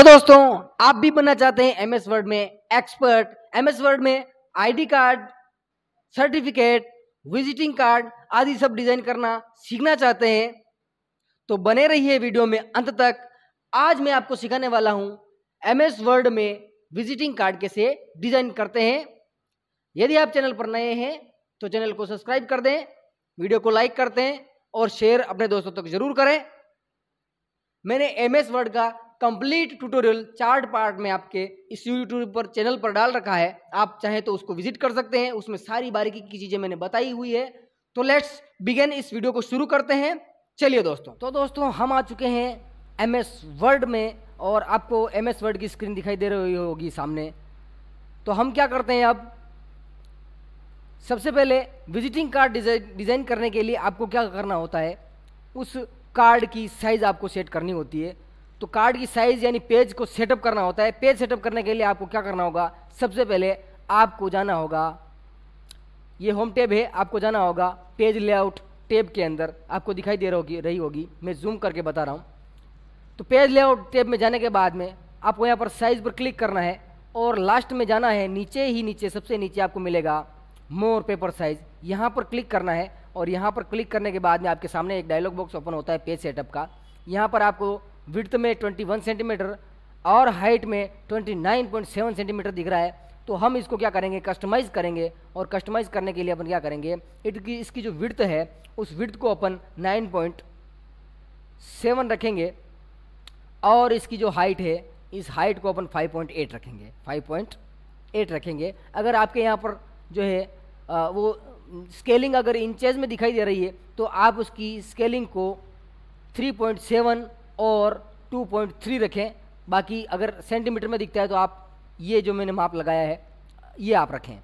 तो दोस्तों आप भी बनना चाहते हैं एमएस वर्ड में एक्सपर्ट एमएस वर्ड में ID card certificate visiting card आदि सब डिजाइन करना सीखना चाहते हैं तो बने रहिए वीडियो में अंत तक आज मैं आपको सिखाने वाला हूं एमएस वर्ड में विजिटिंग कार्ड कैसे डिजाइन करते हैं यदि आप चैनल पर नए हैं तो चैनल को सब्सक्राइब कर दें वीडियो को लाइक करते हैं और शेयर अपने दोस्तों तक जरूर करें मैंने एमएस वर्ड का कंप्लीट ट्यूटोरियल चार्ट पार्ट में आपके इस यूट्यूब पर चैनल पर डाल रखा है आप चाहे तो उसको विजिट कर सकते हैं उसमें सारी बारीकी की चीज़ें मैंने बताई हुई है तो लेट्स बिगेन इस वीडियो को शुरू करते हैं चलिए दोस्तों तो दोस्तों हम आ चुके हैं एम एस वर्ड में और आपको एम एस वर्ड की स्क्रीन दिखाई दे रही होगी सामने तो हम क्या करते हैं अब सबसे पहले विजिटिंग कार्ड डिजाइन डिज़ाइन करने के लिए आपको क्या करना होता है उस कार्ड की साइज़ आपको सेट करनी होती है तो कार्ड की साइज़ यानी पेज को सेटअप करना होता है पेज सेटअप करने के लिए आपको क्या करना होगा सबसे पहले आपको जाना होगा ये होम टेब है आपको जाना होगा पेज लेआउट टेब के अंदर आपको दिखाई दे होगी रही होगी मैं जूम करके बता रहा हूँ तो पेज लेआउट टेब में जाने के बाद में आपको यहाँ पर साइज़ पर क्लिक करना है और लास्ट में जाना है नीचे ही नीचे सबसे नीचे आपको मिलेगा मोर पेपर साइज़ यहाँ पर क्लिक करना है और यहाँ पर क्लिक करने के बाद में आपके सामने एक डायलॉग बॉक्स ओपन होता है पेज सेटअप का यहाँ पर आपको विड्थ में 21 सेंटीमीटर और हाइट में 29.7 सेंटीमीटर दिख रहा है तो हम इसको क्या करेंगे कस्टमाइज़ करेंगे और कस्टमाइज़ करने के लिए अपन क्या करेंगे इट की इसकी जो विड्थ है उस विड्थ को अपन 9.7 रखेंगे और इसकी जो हाइट है इस हाइट को अपन 5.8 रखेंगे 5.8 रखेंगे अगर आपके यहाँ पर जो है आ, वो स्केलिंग अगर इंचेज में दिखाई दे रही है तो आप उसकी स्केलिंग को सेवन और 2.3 रखें बाकी अगर सेंटीमीटर में दिखता है तो आप ये जो मैंने माप लगाया है ये आप रखें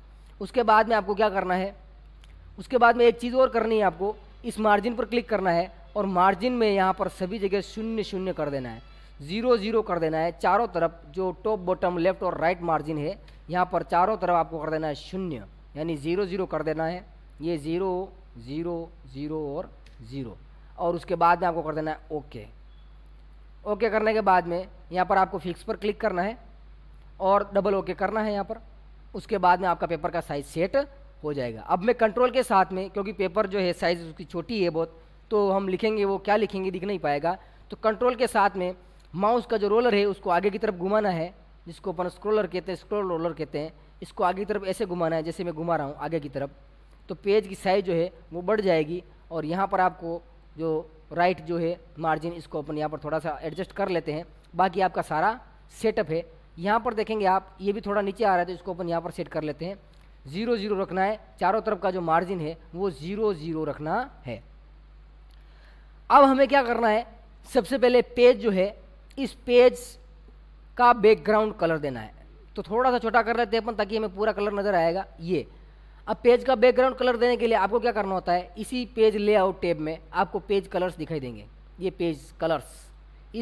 उसके बाद में आपको क्या करना है उसके बाद में एक चीज़ और करनी है आपको इस मार्जिन पर क्लिक करना है और मार्जिन में यहाँ पर सभी जगह शून्य शून्य कर देना है ज़ीरो ज़ीरो कर देना है चारों तरफ जो टॉप बॉटम लेफ्ट और राइट मार्जिन है यहाँ पर चारों तरफ आपको कर देना है शून्य यानी ज़ीरो ज़ीरो कर देना है ये ज़ीरो ज़ीरो ज़ीरो और ज़ीरो और उसके बाद में आपको कर देना है ओके ओके करने के बाद में यहाँ पर आपको फिक्स पर क्लिक करना है और डबल ओके करना है यहाँ पर उसके बाद में आपका पेपर का साइज़ सेट हो जाएगा अब मैं कंट्रोल के साथ में क्योंकि पेपर जो है साइज़ उसकी छोटी है बहुत तो हम लिखेंगे वो क्या लिखेंगे दिख नहीं पाएगा तो कंट्रोल के साथ में माउस का जो रोलर है उसको आगे की तरफ घुमाना है जिसको अपन स्क्रोलर कहते हैं स्क्रोल रोलर कहते हैं इसको आगे की तरफ ऐसे घुमाना है जैसे मैं घुमा रहा हूँ आगे की तरफ तो पेज की साइज़ जो है वो बढ़ जाएगी और यहाँ पर आपको जो राइट जो है मार्जिन इसको अपन यहाँ पर थोड़ा सा एडजस्ट कर लेते हैं बाकी आपका सारा सेटअप है यहाँ पर देखेंगे आप ये भी थोड़ा नीचे आ रहा है तो इसको अपन यहाँ पर सेट कर लेते हैं ज़ीरो ज़ीरो रखना है चारों तरफ का जो मार्जिन है वो ज़ीरो ज़ीरो रखना है अब हमें क्या करना है सबसे पहले पेज जो है इस पेज का बैकग्राउंड कलर देना है तो थोड़ा सा छोटा कर लेते हैं अपन ताकि हमें पूरा कलर नज़र आएगा ये अब पेज का बैकग्राउंड कलर देने के लिए आपको क्या करना होता है इसी पेज लेआउट टैब में आपको पेज कलर्स दिखाई देंगे ये पेज कलर्स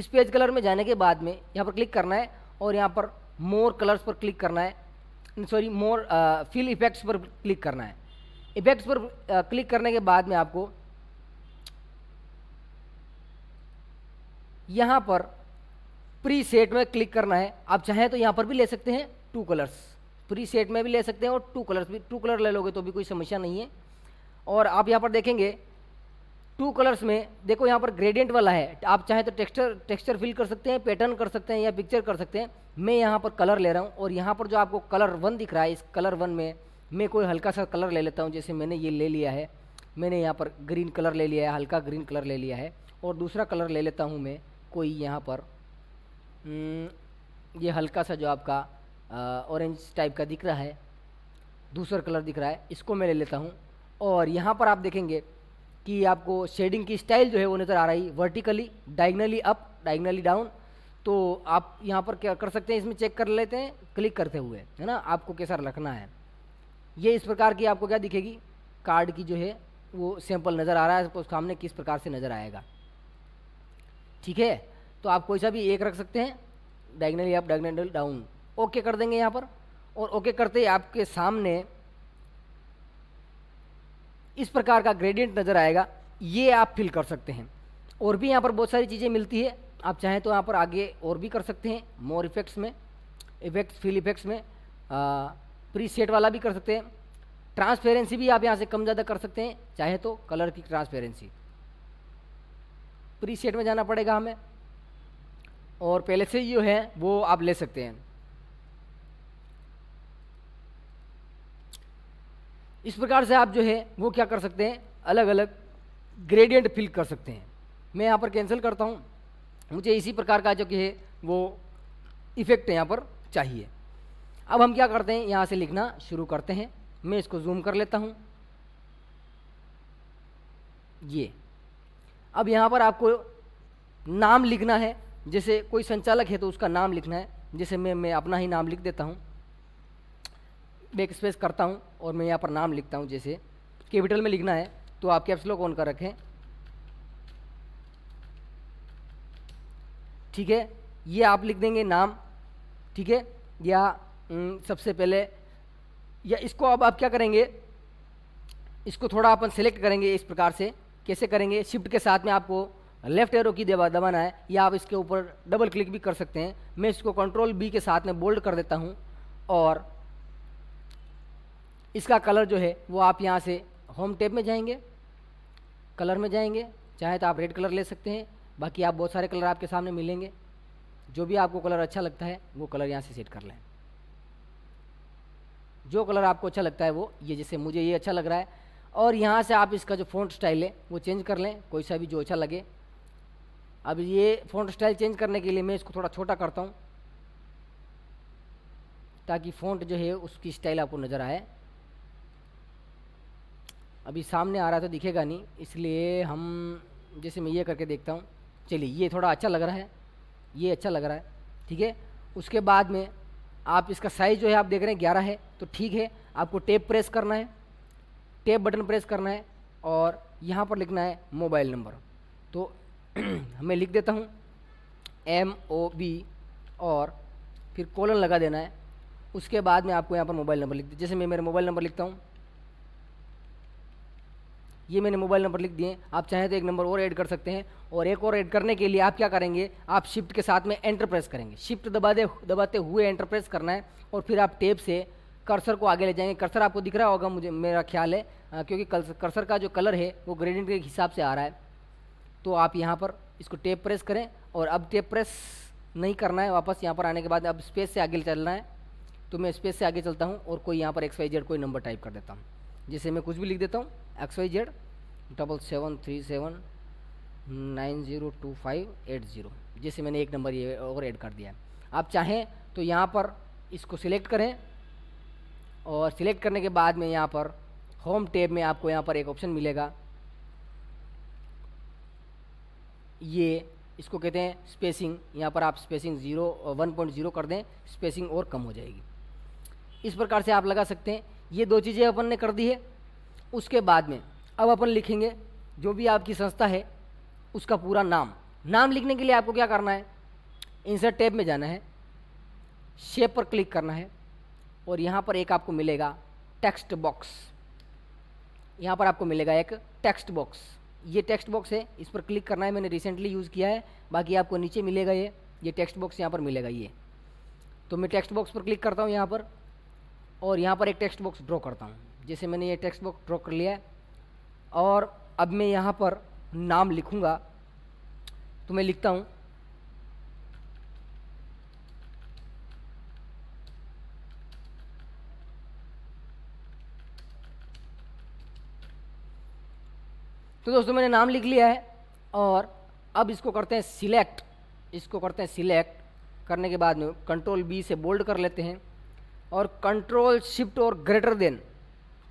इस पेज कलर में जाने के बाद में यहाँ पर क्लिक करना है और यहाँ पर मोर कलर्स पर क्लिक करना है सॉरी मोर फिल इफेक्ट्स पर क्लिक करना है इफेक्ट्स पर आ, uh, क्लिक करने के बाद में आपको यहाँ पर प्री सेट में क्लिक करना है आप चाहें तो यहाँ पर भी ले सकते हैं टू कलर्स प्री सेट में भी ले सकते हैं और टू कलर्स भी टू कलर ले लोगे तो भी कोई समस्या नहीं है और आप यहाँ पर देखेंगे टू कलर्स में देखो यहाँ पर ग्रेडियंट वाला है आप चाहे तो टेक्सचर टेक्सचर फिल कर सकते हैं पैटर्न कर सकते हैं या पिक्चर कर सकते हैं मैं यहाँ पर कलर ले रहा हूँ और यहाँ पर जो आपको कलर वन दिख रहा है इस कलर वन में मैं कोई हल्का सा कलर ले लेता हूँ जैसे मैंने ये ले लिया है मैंने यहाँ पर ग्रीन कलर ले लिया है हल्का ग्रीन कलर ले लिया है और दूसरा कलर ले लेता हूँ मैं कोई यहाँ पर हम्म, ये यह हल्का सा जो आपका ऑरेंज टाइप का दिख रहा है दूसरा कलर दिख रहा है इसको मैं ले लेता हूँ और यहाँ पर आप देखेंगे कि आपको शेडिंग की स्टाइल जो है वो नज़र आ रही vertically diagonally up diagonally down तो आप यहाँ पर क्या कर सकते हैं इसमें चेक कर लेते हैं क्लिक करते हुए है ना आपको कैसा रखना है ये इस प्रकार की आपको क्या दिखेगी कार्ड की जो है वो सैंपल नज़र आ रहा है आपको सामने किस प्रकार से नज़र आएगा ठीक है तो आप कोई सा भी एक रख सकते हैं diagonally up diagonally down okay कर देंगे यहाँ पर और ओके करते ही आपके सामने इस प्रकार का ग्रेडियंट नज़र आएगा ये आप फिल कर सकते हैं और भी यहाँ पर बहुत सारी चीज़ें मिलती है आप चाहें तो यहाँ पर आगे और भी कर सकते हैं मोर इफ़ेक्ट्स में इफ़ेक्ट्स फिल इफ़ेक्ट्स में प्री सेट वाला भी कर सकते हैं ट्रांसपेरेंसी भी आप यहाँ से कम ज़्यादा कर सकते हैं चाहे तो कलर की ट्रांसपेरेंसी प्री सेट में जाना पड़ेगा हमें और पहले से ही जो है वो आप ले सकते हैं इस प्रकार से आप जो है वो क्या कर सकते हैं अलग अलग ग्रेडियंट फिल कर सकते हैं मैं यहाँ पर कैंसिल करता हूँ मुझे इसी प्रकार का जो कि है वो इफ़ेक्ट यहाँ पर चाहिए अब हम क्या करते हैं यहाँ से लिखना शुरू करते हैं मैं इसको जूम कर लेता हूँ ये अब यहाँ पर आपको नाम लिखना है जैसे कोई संचालक है तो उसका नाम लिखना है जैसे मैं मैं अपना ही नाम लिख देता हूँ बैक स्पेस करता हूँ और मैं यहाँ पर नाम लिखता हूँ जैसे कैपिटल में लिखना है तो आप कैप्स लॉक ऑन कर रखें ठीक है ये आप लिख देंगे नाम ठीक है या सबसे पहले या इसको अब आप क्या करेंगे इसको थोड़ा अपन सेलेक्ट करेंगे इस प्रकार से कैसे करेंगे शिफ्ट के साथ में आपको लेफ्ट एरो की दबा दबाना है या आप इसके ऊपर डबल क्लिक भी कर सकते हैं मैं इसको कंट्रोल बी के साथ में बोल्ड कर देता हूँ और इसका कलर जो है वो आप यहाँ से होम टैब में जाएंगे कलर में जाएंगे चाहे तो आप रेड कलर ले सकते हैं बाकी आप बहुत सारे कलर आपके सामने मिलेंगे जो भी आपको कलर अच्छा लगता है वो कलर यहाँ से सेट कर लें जो कलर आपको अच्छा लगता है वो ये जैसे मुझे ये अच्छा लग रहा है और यहाँ से आप इसका जो फ़ॉन्ट स्टाइल है वो चेंज कर लें कोई सा भी जो अच्छा लगे अब ये फ़ॉन्ट स्टाइल चेंज करने के लिए मैं इसको थोड़ा छोटा करता हूँ ताकि फ़ॉन्ट जो है उसकी स्टाइल आपको नज़र आए अभी सामने आ रहा तो दिखेगा नहीं इसलिए हम जैसे मैं ये करके देखता हूँ चलिए ये थोड़ा अच्छा लग रहा है ये अच्छा लग रहा है ठीक है उसके बाद में आप इसका साइज़ जो है आप देख रहे हैं ग्यारह है तो ठीक है आपको टेप प्रेस करना है टेप बटन प्रेस करना है और यहाँ पर लिखना है मोबाइल नंबर तो मैं लिख देता हूँ एम ओ बी और फिर कॉलन लगा देना है उसके बाद में आपको यहाँ पर मोबाइल नंबर लिख जैसे मैं मेरे मोबाइल नंबर लिखता हूँ ये मैंने मोबाइल नंबर लिख दिए आप चाहें तो एक नंबर और ऐड कर सकते हैं और एक और ऐड करने के लिए आप क्या करेंगे आप शिफ्ट के साथ में एंटर प्रेस करेंगे शिफ्ट दबा दबाते हुए एंटर प्रेस करना है और फिर आप टेप से कर्सर को आगे ले जाएंगे कर्सर आपको दिख रहा होगा मुझे मेरा ख्याल है आ, क्योंकि कर्सर का जो कलर है वो ग्रेडियंट के हिसाब से आ रहा है तो आप यहाँ पर इसको टेप प्रेस करें और अब टेप प्रेस नहीं करना है वापस यहाँ पर आने के बाद अब स्पेस से आगे चलना है तो मैं स्पेस से आगे चलता हूँ और कोई यहाँ पर एक्स वाई जेड कोई नंबर टाइप कर देता हूँ जैसे मैं कुछ भी लिख देता हूँ X Y Z double seven three seven nine zero two five eight zero जैसे मैंने एक नंबर ये और ऐड कर दिया है आप चाहें तो यहाँ पर इसको सिलेक्ट करें और सिलेक्ट करने के बाद में यहाँ पर होम टैब में आपको यहाँ पर एक ऑप्शन मिलेगा ये इसको कहते हैं स्पेसिंग यहाँ पर आप spacing zero one point zero कर दें स्पेसिंग और कम हो जाएगी इस प्रकार से आप लगा सकते हैं ये दो चीज़ें अपन ने कर दी है उसके बाद में अब अपन लिखेंगे जो भी आपकी संस्था है उसका पूरा नाम नाम लिखने के लिए आपको क्या करना है इंसर्ट टैब में जाना है शेप पर क्लिक करना है और यहाँ पर एक आपको मिलेगा टेक्स्ट बॉक्स यहाँ पर आपको मिलेगा एक टेक्स्ट बॉक्स ये टेक्स्ट बॉक्स है इस पर क्लिक करना है मैंने रिसेंटली यूज़ किया है बाकी आपको नीचे मिलेगा ये ये टेक्स्ट बॉक्स यहाँ पर मिलेगा ये तो मैं टेक्स्ट बॉक्स पर क्लिक करता हूँ यहाँ पर और यहाँ पर एक टेक्स्ट बॉक्स ड्रॉ करता हूँ जैसे मैंने ये टेक्स्ट बॉक्स ड्रॉ कर लिया है और अब मैं यहाँ पर नाम लिखूँगा तो मैं लिखता हूँ तो दोस्तों मैंने नाम लिख लिया है और अब इसको करते हैं सिलेक्ट इसको करते हैं सिलेक्ट करने के बाद में कंट्रोल बी से बोल्ड कर लेते हैं और कंट्रोल शिफ्ट और ग्रेटर देन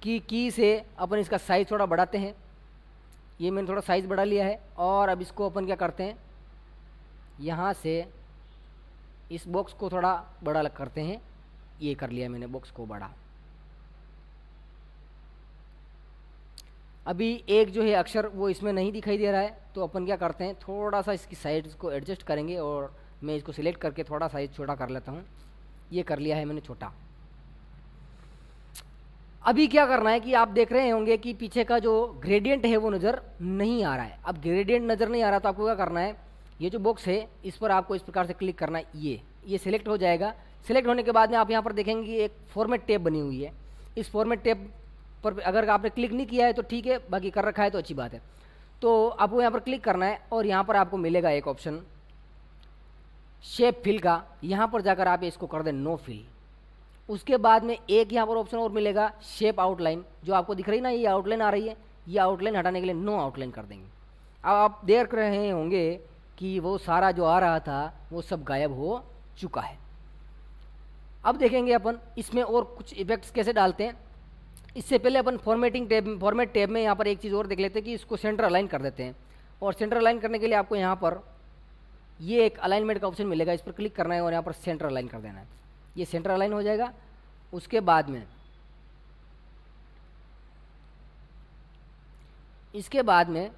की की से अपन इसका साइज़ थोड़ा बढ़ाते हैं ये मैंने थोड़ा साइज़ बढ़ा लिया है और अब इसको अपन क्या करते हैं यहाँ से इस बॉक्स को थोड़ा बड़ा करते हैं ये कर लिया मैंने बॉक्स को बड़ा अभी एक जो है अक्षर वो इसमें नहीं दिखाई दे रहा है तो अपन क्या करते हैं थोड़ा सा इसकी साइज़ को एडजस्ट करेंगे और मैं इसको सिलेक्ट करके थोड़ा साइज़ छोटा कर लेता हूँ ये कर लिया है मैंने छोटा अभी क्या करना है कि आप देख रहे होंगे कि पीछे का जो ग्रेडियंट है वो नज़र नहीं आ रहा है अब ग्रेडियंट नज़र नहीं आ रहा तो आपको क्या करना है ये जो बॉक्स है इस पर आपको इस प्रकार से क्लिक करना है ये ये सिलेक्ट हो जाएगा सिलेक्ट होने के बाद में आप यहाँ पर देखेंगे कि एक फॉर्मेट टेप बनी हुई है इस फॉर्मेट टेप पर अगर आपने क्लिक नहीं किया है तो ठीक है बाकी कर रखा है तो अच्छी बात है तो आपको यहाँ पर क्लिक करना है और यहाँ पर आपको मिलेगा एक ऑप्शन शेप फिल का यहाँ पर जाकर आप इसको कर दें नो फिल उसके बाद में एक यहाँ पर ऑप्शन और मिलेगा शेप आउटलाइन जो आपको दिख रही ना ये आउटलाइन आ रही है ये आउटलाइन हटाने के लिए नो आउटलाइन कर देंगे अब आप देख रहे होंगे कि वो सारा जो आ रहा था वो सब गायब हो चुका है अब देखेंगे अपन इसमें और कुछ इफेक्ट्स कैसे डालते हैं इससे पहले अपन फॉर्मेटिंग टैब फॉर्मेट टैब में यहाँ पर एक चीज़ और देख लेते हैं कि इसको सेंटर अलाइन कर देते हैं और सेंटर अलाइन करने के लिए आपको यहाँ पर ये एक अलाइनमेंट का ऑप्शन मिलेगा इस पर क्लिक करना है और यहाँ पर सेंटर अलाइन कर देना है ये सेंटर अलाइन हो जाएगा उसके बाद में इसके बाद में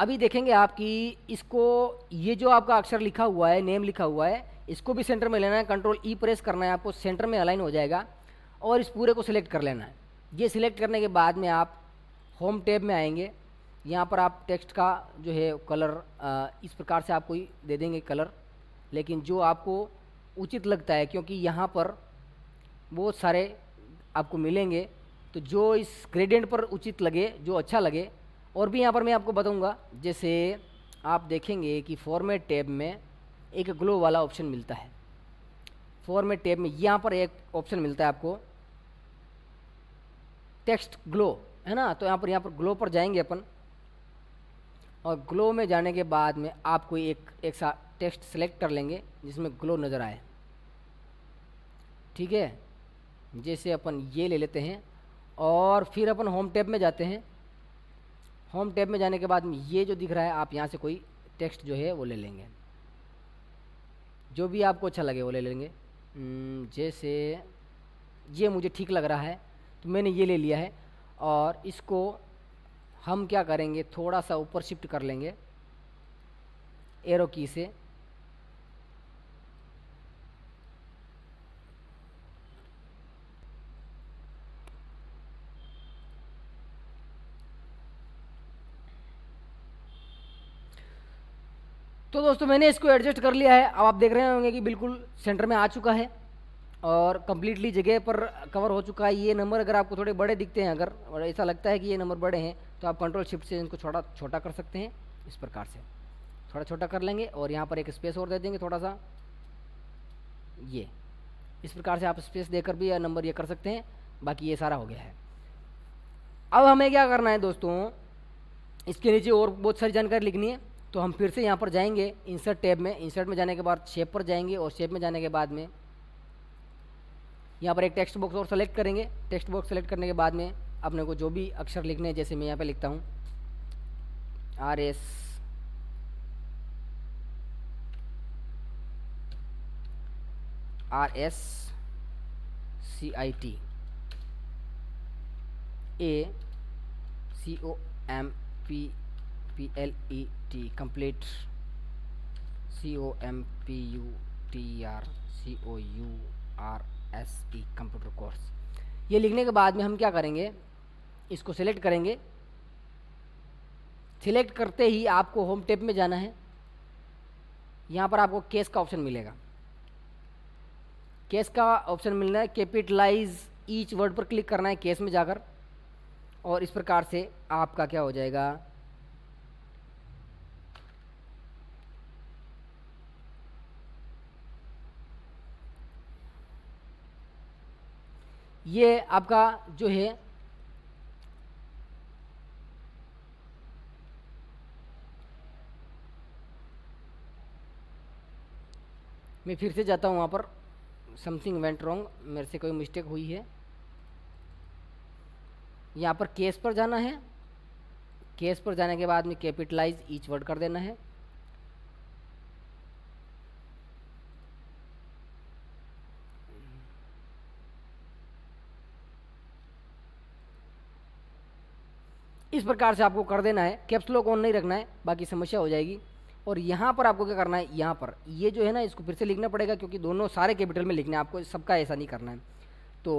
अभी देखेंगे आप कि इसको ये जो आपका अक्षर लिखा हुआ है नेम लिखा हुआ है इसको भी सेंटर में लेना है कंट्रोल ई प्रेस करना है आपको सेंटर में अलाइन हो जाएगा और इस पूरे को सिलेक्ट कर लेना है ये सिलेक्ट करने के बाद में आप होम टैब में आएंगे यहाँ पर आप टेक्स्ट का जो है कलर आ, इस प्रकार से आपको दे देंगे कलर लेकिन जो आपको उचित लगता है क्योंकि यहाँ पर बहुत सारे आपको मिलेंगे तो जो इस ग्रेडियंट पर उचित लगे जो अच्छा लगे और भी यहाँ पर मैं आपको बताऊँगा जैसे आप देखेंगे कि फॉर्मेट टैब में एक ग्लो वाला ऑप्शन मिलता है फॉर्मेट टैब में यहाँ पर एक ऑप्शन मिलता है आपको टेक्स्ट ग्लो है ना तो यहाँ पर यहाँ पर ग्लो पर जाएंगे अपन और ग्लो में जाने के बाद में आप कोई एक एक सा टेक्स्ट सेलेक्ट कर लेंगे जिसमें ग्लो नज़र आए ठीक है जैसे अपन ये ले लेते हैं और फिर अपन होम टैब में जाते हैं होम टैब में जाने के बाद में ये जो दिख रहा है आप यहाँ से कोई टेक्स्ट जो है वो ले लेंगे जो भी आपको अच्छा लगे वो ले लेंगे हम्म, जैसे ये मुझे ठीक लग रहा है तो मैंने ये ले लिया है और इसको हम क्या करेंगे थोड़ा सा ऊपर शिफ्ट कर लेंगे एरो की से तो दोस्तों मैंने इसको एडजस्ट कर लिया है अब आप देख रहे होंगे कि बिल्कुल सेंटर में आ चुका है और कम्प्लीटली जगह पर कवर हो चुका है ये नंबर अगर आपको थोड़े बड़े दिखते हैं अगर और ऐसा लगता है कि ये नंबर बड़े हैं तो आप कंट्रोल शिफ्ट से इनको छोटा छोटा कर सकते हैं इस प्रकार से थोड़ा छोटा कर लेंगे और यहाँ पर एक स्पेस और दे देंगे थोड़ा सा ये इस प्रकार से आप स्पेस देकर भी यह नंबर ये कर सकते हैं बाकी ये सारा हो गया है अब हमें क्या करना है दोस्तों इसके नीचे और बहुत सारी जानकारी लिखनी है तो हम फिर से यहाँ पर जाएंगे इंसर्ट टैब में इंसर्ट में जाने के बाद शेप पर जाएंगे और शेप में जाने के बाद में यहाँ पर एक टेक्स्ट बॉक्स और सेलेक्ट करेंगे टेक्स्ट बॉक्स सेलेक्ट करने के बाद में अपने को जो भी अक्षर लिखने हैं जैसे मैं यहाँ पे लिखता हूँ R S R S C I T A C O M P P L E T complete C O M P U T R C O U R S T computer course ये लिखने के बाद में हम क्या करेंगे इसको select करेंगे सिलेक्ट करते ही आपको होम टेप में जाना है यहाँ पर आपको केस का ऑप्शन मिलेगा केस का ऑप्शन मिलना है कैपिटलाइज ईच वर्ड पर क्लिक करना है केस में जाकर और इस प्रकार से आपका क्या हो जाएगा ये आपका जो है मैं फिर से जाता हूँ वहाँ पर समथिंग वेंट रॉन्ग मेरे से कोई मिस्टेक हुई है यहाँ पर केस पर जाना है केस पर जाने के बाद में कैपिटलाइज ईच वर्ड कर देना है इस प्रकार से आपको कर देना है कैप्स लॉक ऑन नहीं रखना है बाकी समस्या हो जाएगी और यहाँ पर आपको क्या करना है यहाँ पर ये जो है ना इसको फिर से लिखना पड़ेगा क्योंकि दोनों सारे कैपिटल में लिखना है आपको सबका ऐसा नहीं करना है तो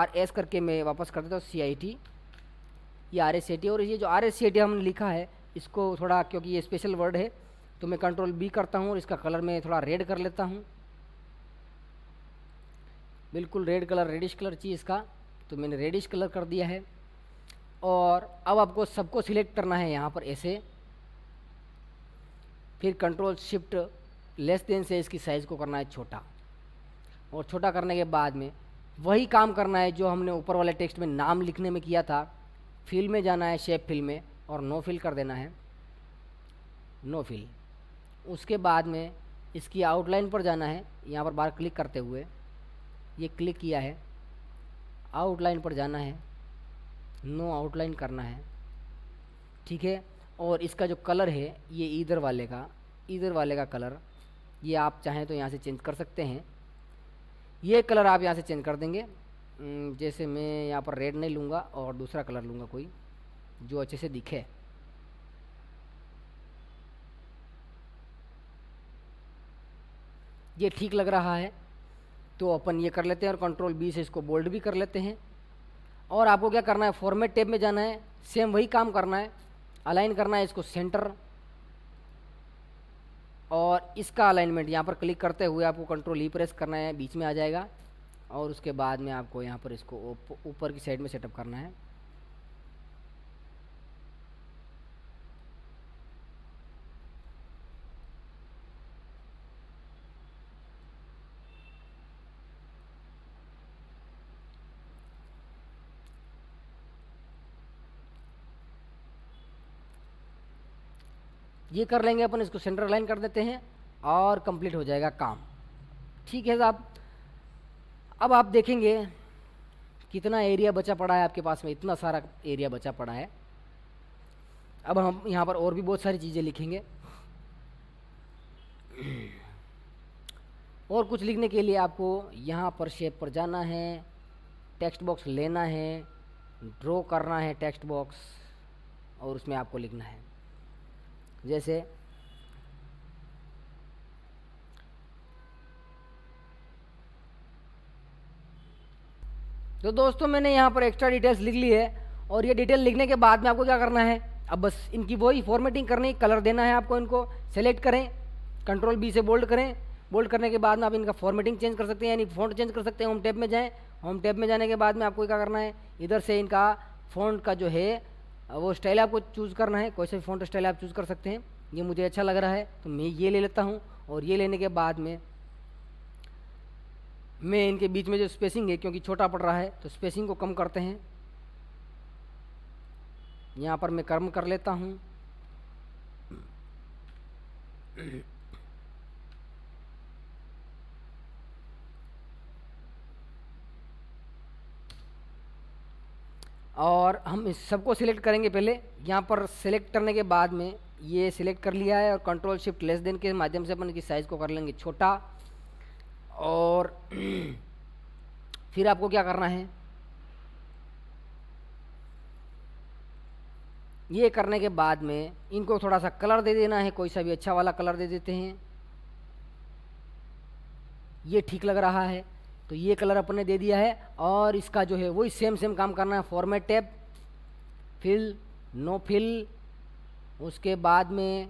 आर एस करके मैं वापस कर देता हूँ सी आई टी ये आर एस और ये जो आर एस हमने लिखा है इसको थोड़ा क्योंकि ये स्पेशल वर्ड है तो मैं कंट्रोल बी करता हूँ और इसका कलर मैं थोड़ा रेड कर लेता हूँ बिल्कुल रेड कलर रेडिश कलर चाहिए इसका तो मैंने रेडिश कलर कर दिया है और अब आपको सबको सिलेक्ट करना है यहाँ पर ऐसे फिर कंट्रोल शिफ्ट लेस देन से इसकी साइज़ को करना है छोटा और छोटा करने के बाद में वही काम करना है जो हमने ऊपर वाले टेक्स्ट में नाम लिखने में किया था फिल में जाना है शेप फिल में और नो फिल कर देना है नो फिल उसके बाद में इसकी आउटलाइन पर जाना है यहाँ पर बार क्लिक करते हुए ये क्लिक किया है आउटलाइन पर जाना है नो आउटलाइन करना है ठीक है और इसका जो कलर है ये इधर वाले का इधर वाले का कलर ये आप चाहें तो यहाँ से चेंज कर सकते हैं ये कलर आप यहाँ से चेंज कर देंगे जैसे मैं यहाँ पर रेड नहीं लूँगा और दूसरा कलर लूँगा कोई जो अच्छे से दिखे ये ठीक लग रहा है तो अपन ये कर लेते हैं और कंट्रोल बी से इसको बोल्ड भी कर लेते हैं और आपको क्या करना है फॉर्मेट टेप में जाना है सेम वही काम करना है अलाइन करना है इसको सेंटर और इसका अलाइनमेंट यहाँ पर क्लिक करते हुए आपको कंट्रोल ई प्रेस करना है बीच में आ जाएगा और उसके बाद में आपको यहाँ पर इसको ऊपर की साइड में सेटअप करना है ये कर लेंगे अपन इसको सेंटर लाइन कर देते हैं और कंप्लीट हो जाएगा काम ठीक है साहब अब आप देखेंगे कितना एरिया बचा पड़ा है आपके पास में इतना सारा एरिया बचा पड़ा है अब हम यहाँ पर और भी बहुत सारी चीज़ें लिखेंगे और कुछ लिखने के लिए आपको यहाँ पर शेप पर जाना है टेक्स्ट बॉक्स लेना है ड्रॉ करना है टेक्स्ट बॉक्स और उसमें आपको लिखना है जैसे तो दोस्तों मैंने यहाँ पर एक्स्ट्रा डिटेल्स लिख ली है और ये डिटेल लिखने के बाद में आपको क्या करना है अब बस इनकी वही फॉर्मेटिंग करनी कलर देना है आपको इनको सेलेक्ट करें कंट्रोल बी से बोल्ड करें बोल्ड करने के बाद में आप इनका फॉर्मेटिंग चेंज कर सकते हैं यानी फ़ॉन्ट चेंज कर सकते हैं होम टैब में जाएं होम टैब में जाने के बाद में आपको क्या करना है इधर से इनका फ़ॉन्ट का जो है वो स्टाइल आपको चूज़ करना है कोई सा भी फ़ॉन्ट स्टाइल आप चूज़ कर सकते हैं ये मुझे अच्छा लग रहा है तो मैं ये ले लेता हूँ और ये लेने के बाद में मैं इनके बीच में जो स्पेसिंग है क्योंकि छोटा पड़ रहा है तो स्पेसिंग को कम करते हैं यहाँ पर मैं कर्म कर लेता हूँ और हम इस सबको सिलेक्ट करेंगे पहले यहाँ पर सिलेक्ट करने के बाद में ये सिलेक्ट कर लिया है और कंट्रोल शिफ्ट लेस देन के माध्यम से अपन इसकी साइज़ को कर लेंगे छोटा और फिर आपको क्या करना है ये करने के बाद में इनको थोड़ा सा कलर दे देना है कोई सा भी अच्छा वाला कलर दे देते हैं ये ठीक लग रहा है तो ये कलर अपन ने दे दिया है और इसका जो है वही सेम सेम काम करना है format tab fill no fill उसके बाद में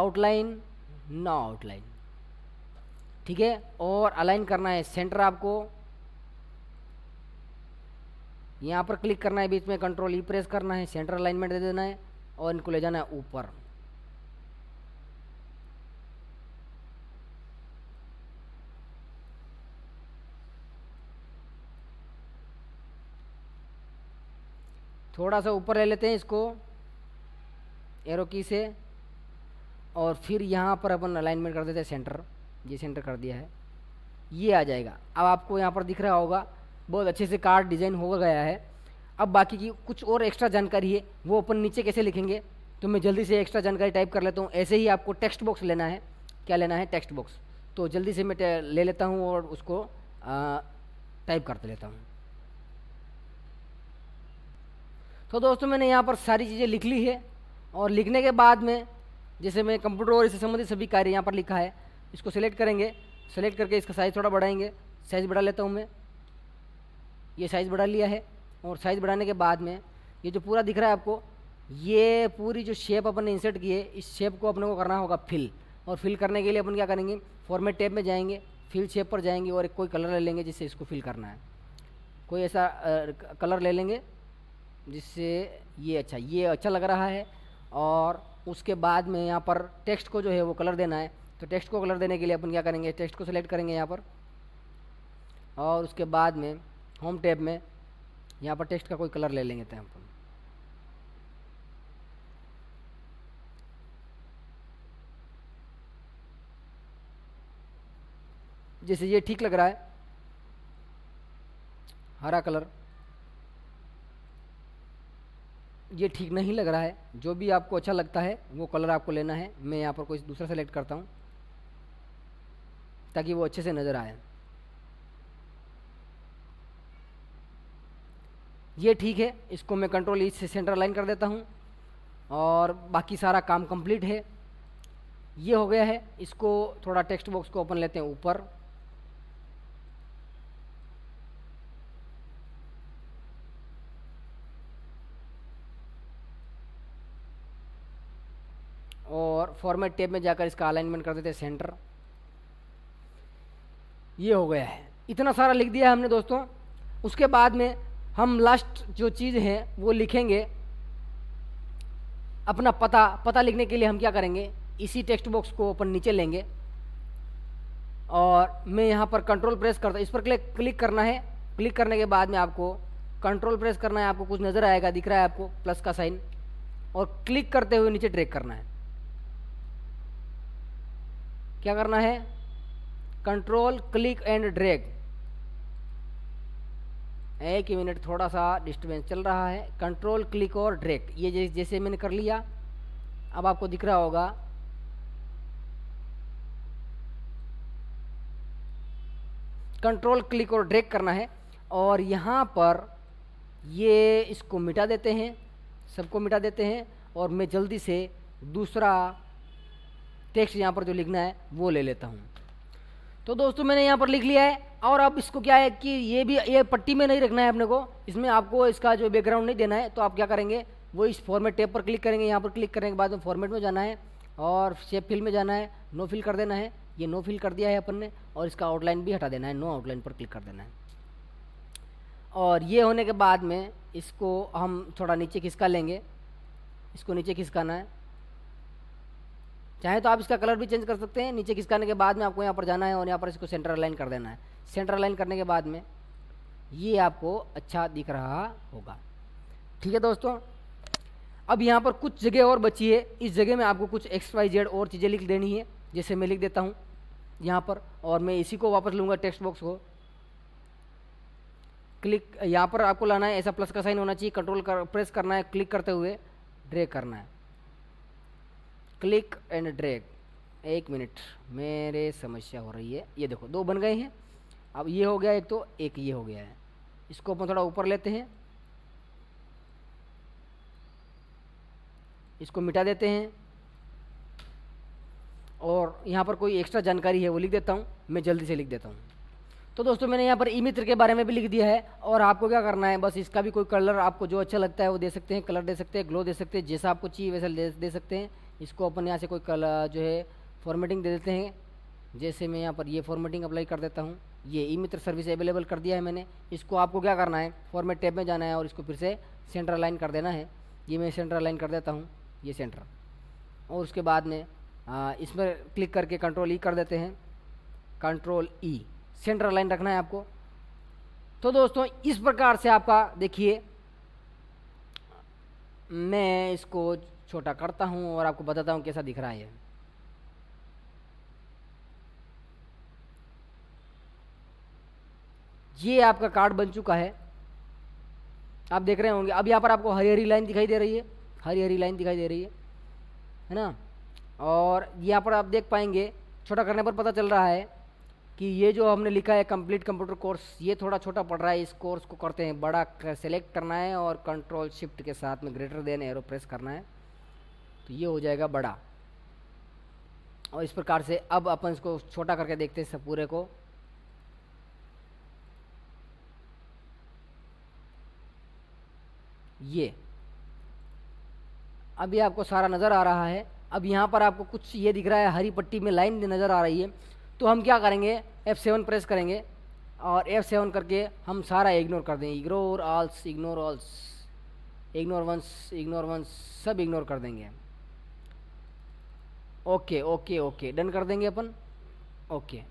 आउटलाइन नो आउटलाइन ठीक है और अलाइन करना है सेंटर आपको यहाँ पर क्लिक करना है बीच में कंट्रोल ई प्रेस करना है सेंटर अलाइनमेंट दे देना है और इनको ले जाना है ऊपर थोड़ा सा ऊपर ले लेते हैं इसको एरो की से और फिर यहाँ पर अपन अलाइनमेंट कर देते हैं सेंटर ये सेंटर कर दिया है ये आ जाएगा अब आपको यहाँ पर दिख रहा होगा बहुत अच्छे से कार्ड डिज़ाइन हो गया है अब बाकी की कुछ और एक्स्ट्रा जानकारी है वो अपन नीचे कैसे लिखेंगे तो मैं जल्दी से एक्स्ट्रा जानकारी टाइप कर लेता हूँ ऐसे ही आपको टेक्स्ट बॉक्स लेना है क्या लेना है टेक्स्ट बॉक्स तो जल्दी से मैं ले लेता हूँ और उसको टाइप करते लेता हूँ तो दोस्तों मैंने यहाँ पर सारी चीज़ें लिख ली है और लिखने के बाद में जैसे मैं कंप्यूटर और इससे संबंधित सभी कार्य यहाँ पर लिखा है इसको सेलेक्ट करेंगे सेलेक्ट करके इसका साइज़ थोड़ा बढ़ाएंगे साइज़ बढ़ा लेता हूँ मैं ये साइज़ बढ़ा लिया है और साइज़ बढ़ाने के बाद में ये जो पूरा दिख रहा है आपको ये पूरी जो शेप अपन ने इंसर्ट की है इस शेप को अपने को करना होगा फिल और फिल करने के लिए अपन क्या करेंगे फॉर्मेट टैब में जाएंगे फिल शेप पर जाएंगे और एक कोई कलर ले लेंगे जिससे इसको फिल करना है कोई ऐसा आ, कलर ले लेंगे जिससे ये अच्छा ये अच्छा लग रहा है और उसके बाद में यहाँ पर टेक्स्ट को जो है वो कलर देना है तो टेक्स्ट को कलर देने के लिए अपन क्या करेंगे टेक्स्ट को सिलेक्ट करेंगे यहाँ पर और उसके बाद में होम टैब में यहाँ पर टेक्स्ट का कोई कलर ले लेंगे तो अपन जैसे ये ठीक लग रहा है हरा कलर ये ठीक नहीं लग रहा है जो भी आपको अच्छा लगता है वो कलर आपको लेना है मैं यहाँ पर कोई दूसरा सेलेक्ट करता हूँ ताकि वो अच्छे से नज़र आए ये ठीक है इसको मैं कंट्रोल इस e से सेंटर लाइन कर देता हूँ और बाकी सारा काम कंप्लीट है ये हो गया है इसको थोड़ा टेक्स्ट बॉक्स को ओपन लेते हैं ऊपर फॉर्मेट टेप में जाकर इसका अलाइनमेंट कर देते सेंटर ये हो गया है इतना सारा लिख दिया है हमने दोस्तों उसके बाद में हम लास्ट जो चीज़ है वो लिखेंगे अपना पता पता लिखने के लिए हम क्या करेंगे इसी टेक्स्ट बॉक्स को अपन नीचे लेंगे और मैं यहाँ पर कंट्रोल प्रेस करता इस पर क्लिक क्लिक करना है क्लिक करने के बाद में आपको कंट्रोल प्रेस करना है आपको कुछ नज़र आएगा दिख रहा है आपको प्लस का साइन और क्लिक करते हुए नीचे ट्रैक करना है क्या करना है कंट्रोल क्लिक एंड ड्रैग एक ही मिनट थोड़ा सा डिस्टर्बेंस चल रहा है कंट्रोल क्लिक और ड्रैग ये जैसे मैंने कर लिया अब आपको दिख रहा होगा कंट्रोल क्लिक और ड्रैग करना है और यहाँ पर ये इसको मिटा देते हैं सबको मिटा देते हैं और मैं जल्दी से दूसरा टेक्स्ट यहाँ पर जो लिखना है वो ले लेता हूँ तो दोस्तों मैंने यहाँ पर लिख लिया है और अब इसको क्या है कि ये भी ये पट्टी में नहीं रखना है अपने को इसमें आपको इसका जो बैकग्राउंड नहीं देना है तो आप क्या करेंगे वो इस फॉर्मेट टेप पर क्लिक करेंगे यहाँ पर क्लिक करने के बाद में फॉर्मेट में जाना है और शेप फिल में जाना है नो फिल कर देना है ये नो फिल कर दिया है अपन ने और इसका आउटलाइन भी हटा देना है नो आउटलाइन पर क्लिक कर देना है और ये होने के बाद में इसको हम थोड़ा नीचे खिसका लेंगे इसको नीचे खिसकाना है चाहे तो आप इसका कलर भी चेंज कर सकते हैं नीचे खिसकाने के बाद में आपको यहाँ पर जाना है और यहाँ पर इसको सेंटर लाइन कर देना है सेंटर लाइन करने के बाद में ये आपको अच्छा दिख रहा होगा ठीक है दोस्तों अब यहाँ पर कुछ जगह और बची है इस जगह में आपको कुछ एक्स वाई जेड और चीज़ें लिख देनी है जैसे मैं लिख देता हूँ यहाँ पर और मैं इसी को वापस लूँगा टेक्स्ट बॉक्स को क्लिक यहाँ पर आपको लाना है ऐसा प्लस का साइन होना चाहिए कंट्रोल कर प्रेस करना है क्लिक करते हुए ड्रे करना है क्लिक एंड ड्रैग एक मिनट मेरे समस्या हो रही है ये देखो दो बन गए हैं अब ये हो गया एक तो एक ये हो गया है इसको अपन थोड़ा ऊपर लेते हैं इसको मिटा देते हैं और यहाँ पर कोई एक्स्ट्रा जानकारी है वो लिख देता हूँ मैं जल्दी से लिख देता हूँ तो दोस्तों मैंने यहाँ पर ई मित्र के बारे में भी लिख दिया है और आपको क्या करना है बस इसका भी कोई कलर आपको जो अच्छा लगता है वो दे सकते हैं कलर दे सकते हैं ग्लो दे सकते हैं जैसा आपको चाहिए वैसा दे, दे सकते हैं इसको अपन यहाँ से कोई कल जो है फॉर्मेटिंग दे देते हैं जैसे मैं यहाँ पर ये फॉर्मेटिंग अप्लाई कर देता हूँ ये ई मित्र सर्विस अवेलेबल कर दिया है मैंने इसको आपको क्या करना है फॉर्मेट टैब में जाना है और इसको फिर से सेंटर लाइन कर देना है ये मैं सेंटर लाइन कर देता हूँ ये सेंटर और उसके बाद में इसमें क्लिक करके कंट्रोल ई e कर देते हैं कंट्रोल ई सेंटर लाइन रखना है आपको तो दोस्तों इस प्रकार से आपका देखिए मैं इसको छोटा करता हूँ और आपको बताता हूँ कैसा दिख रहा है ये आपका कार्ड बन चुका है आप देख रहे होंगे अब यहाँ पर आपको हरी हरी लाइन दिखाई दे रही है हरी हरी लाइन दिखाई दे रही है है ना और यहाँ पर आप देख पाएंगे छोटा करने पर पता चल रहा है कि ये जो हमने लिखा है कंप्लीट कंप्यूटर कोर्स ये थोड़ा छोटा पड़ रहा है इस कोर्स को करते हैं बड़ा सेलेक्ट करना है और कंट्रोल शिफ्ट के साथ में ग्रेटर देन एरो प्रेस करना है तो ये हो जाएगा बड़ा और इस प्रकार से अब अपन इसको छोटा करके देखते हैं पूरे को ये अभी आपको सारा नज़र आ रहा है अब यहाँ पर आपको कुछ ये दिख रहा है हरी पट्टी में लाइन नज़र आ रही है तो हम क्या करेंगे F7 प्रेस करेंगे और F7 करके हम सारा इग्नोर कर देंगे ignore all ignore all ignore once ignore once सब इग्नोर कर देंगे ओके ओके ओके डन कर देंगे अपन ओके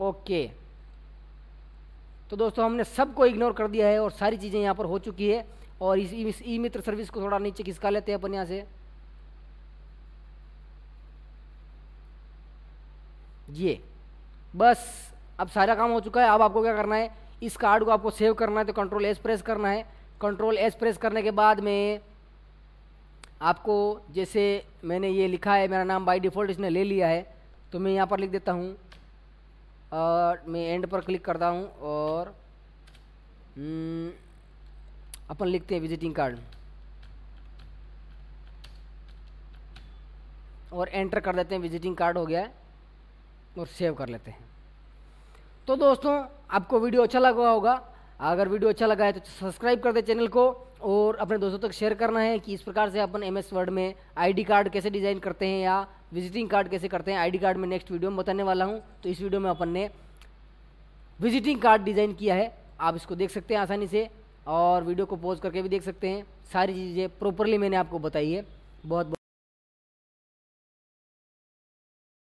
ओके तो दोस्तों हमने सबको इग्नोर कर दिया है और सारी चीज़ें यहाँ पर हो चुकी है और इस इस ई मित्र सर्विस को थोड़ा नीचे खिसका लेते हैं अपन यहाँ से ये बस अब सारा काम हो चुका है अब आपको क्या करना है इस कार्ड को आपको सेव करना है तो कंट्रोल एस प्रेस करना है कंट्रोल एस प्रेस करने के बाद में आपको जैसे मैंने ये लिखा है मेरा नाम बाय डिफ़ॉल्ट इसने ले लिया है तो मैं यहाँ पर लिख देता हूँ और मैं एंड पर क्लिक करता हूँ और हम्म, अपन लिखते हैं विजिटिंग कार्ड और एंटर कर देते हैं विजिटिंग कार्ड हो गया है और सेव कर लेते हैं तो दोस्तों आपको वीडियो अच्छा लगा होगा अगर वीडियो अच्छा लगा है तो सब्सक्राइब कर दे चैनल को और अपने दोस्तों तक शेयर करना है कि इस प्रकार से अपन एम एस वर्ड में आईडी कार्ड कैसे डिज़ाइन करते हैं या विजिटिंग कार्ड कैसे करते हैं आईडी कार्ड में नेक्स्ट वीडियो में बताने वाला हूँ तो इस वीडियो में अपन ने विजिटिंग कार्ड डिज़ाइन किया है आप इसको देख सकते हैं आसानी से और वीडियो को पॉज करके भी देख सकते हैं सारी चीज़ें प्रॉपरली मैंने आपको बताई है बहुत, बहुत